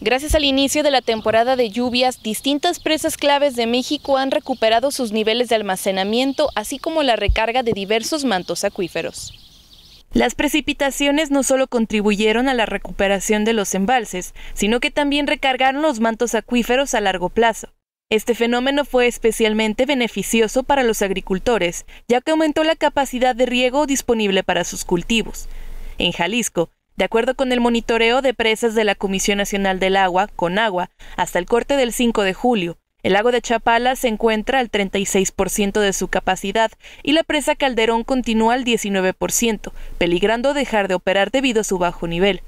Gracias al inicio de la temporada de lluvias, distintas presas claves de México han recuperado sus niveles de almacenamiento, así como la recarga de diversos mantos acuíferos. Las precipitaciones no solo contribuyeron a la recuperación de los embalses, sino que también recargaron los mantos acuíferos a largo plazo. Este fenómeno fue especialmente beneficioso para los agricultores, ya que aumentó la capacidad de riego disponible para sus cultivos. En Jalisco, de acuerdo con el monitoreo de presas de la Comisión Nacional del Agua, Conagua, hasta el corte del 5 de julio, el lago de Chapala se encuentra al 36% de su capacidad y la presa Calderón continúa al 19%, peligrando dejar de operar debido a su bajo nivel.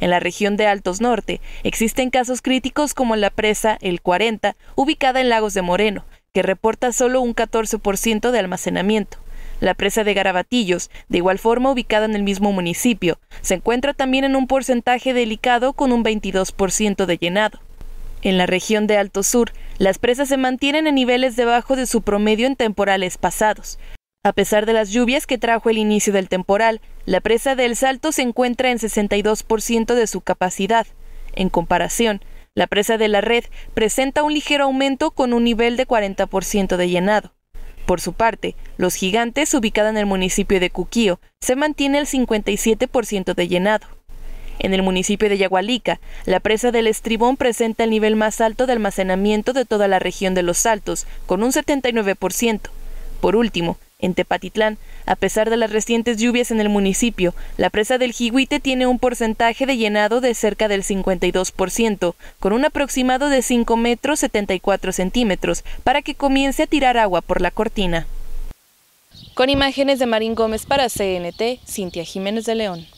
En la región de Altos Norte existen casos críticos como la presa El 40, ubicada en Lagos de Moreno, que reporta solo un 14% de almacenamiento. La presa de Garabatillos, de igual forma ubicada en el mismo municipio, se encuentra también en un porcentaje delicado con un 22% de llenado. En la región de Alto Sur, las presas se mantienen en niveles debajo de su promedio en temporales pasados. A pesar de las lluvias que trajo el inicio del temporal, la presa del Salto se encuentra en 62% de su capacidad. En comparación, la presa de la red presenta un ligero aumento con un nivel de 40% de llenado. Por su parte, Los Gigantes, ubicada en el municipio de Cuquío, se mantiene el 57% de llenado. En el municipio de Yagualica, la presa del Estribón presenta el nivel más alto de almacenamiento de toda la región de Los Altos, con un 79%. Por último, en Tepatitlán, a pesar de las recientes lluvias en el municipio, la presa del Jigüite tiene un porcentaje de llenado de cerca del 52%, con un aproximado de 5 metros 74 centímetros, para que comience a tirar agua por la cortina. Con imágenes de Marín Gómez para CNT, Cintia Jiménez de León.